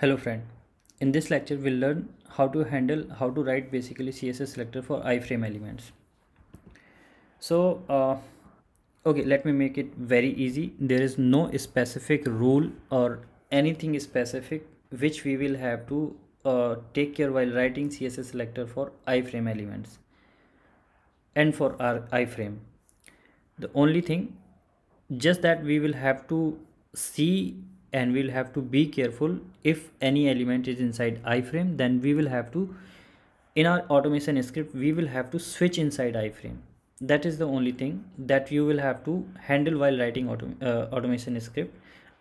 Hello friend, in this lecture we'll learn how to handle how to write basically CSS selector for iframe elements. So uh, okay let me make it very easy there is no specific rule or anything specific which we will have to uh, take care while writing CSS selector for iframe elements and for our iframe. The only thing just that we will have to see and we'll have to be careful if any element is inside iframe then we will have to in our automation script we will have to switch inside iframe that is the only thing that you will have to handle while writing autom uh, automation script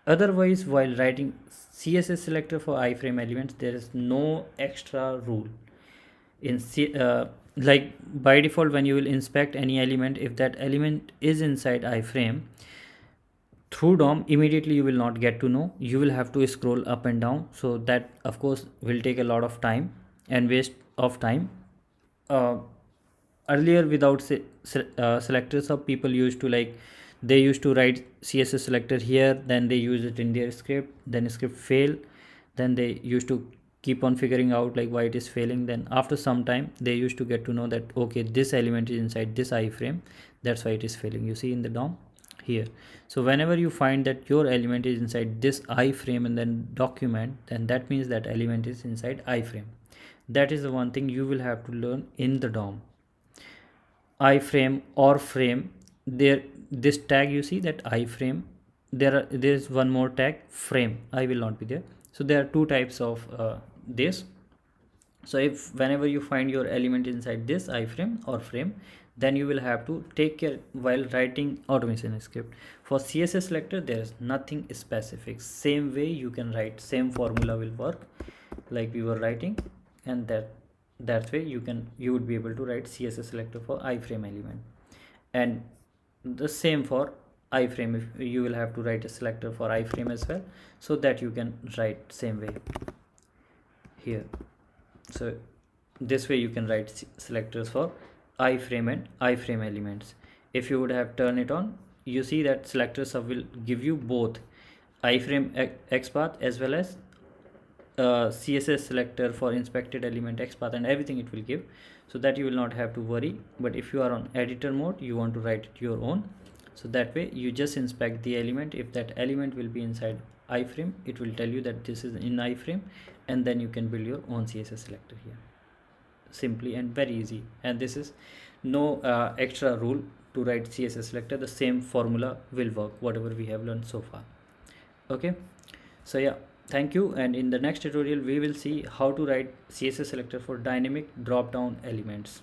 otherwise while writing css selector for iframe elements there is no extra rule in C, uh, like by default when you will inspect any element if that element is inside iframe through DOM immediately you will not get to know you will have to scroll up and down so that of course will take a lot of time and waste of time uh, earlier without se uh, selectors of people used to like they used to write css selector here then they use it in their script then script fail then they used to keep on figuring out like why it is failing then after some time they used to get to know that okay this element is inside this iframe that's why it is failing you see in the dom here so whenever you find that your element is inside this iframe and then document then that means that element is inside iframe that is the one thing you will have to learn in the DOM iframe or frame there this tag you see that iframe there are there is one more tag frame i will not be there so there are two types of uh, this so if whenever you find your element inside this iframe or frame then you will have to take care while writing automation script for css selector there is nothing specific same way you can write same formula will work like we were writing and that that way you can you would be able to write css selector for iframe element and the same for iframe if you will have to write a selector for iframe as well so that you can write same way here so this way you can write selectors for iframe and iframe elements if you would have turned it on you see that selector sub will give you both iframe xpath as well as uh, css selector for inspected element xpath and everything it will give so that you will not have to worry but if you are on editor mode you want to write it your own so that way you just inspect the element if that element will be inside iframe it will tell you that this is in iframe and then you can build your own css selector here simply and very easy and this is no uh, extra rule to write css selector the same formula will work whatever we have learned so far okay so yeah thank you and in the next tutorial we will see how to write css selector for dynamic drop down elements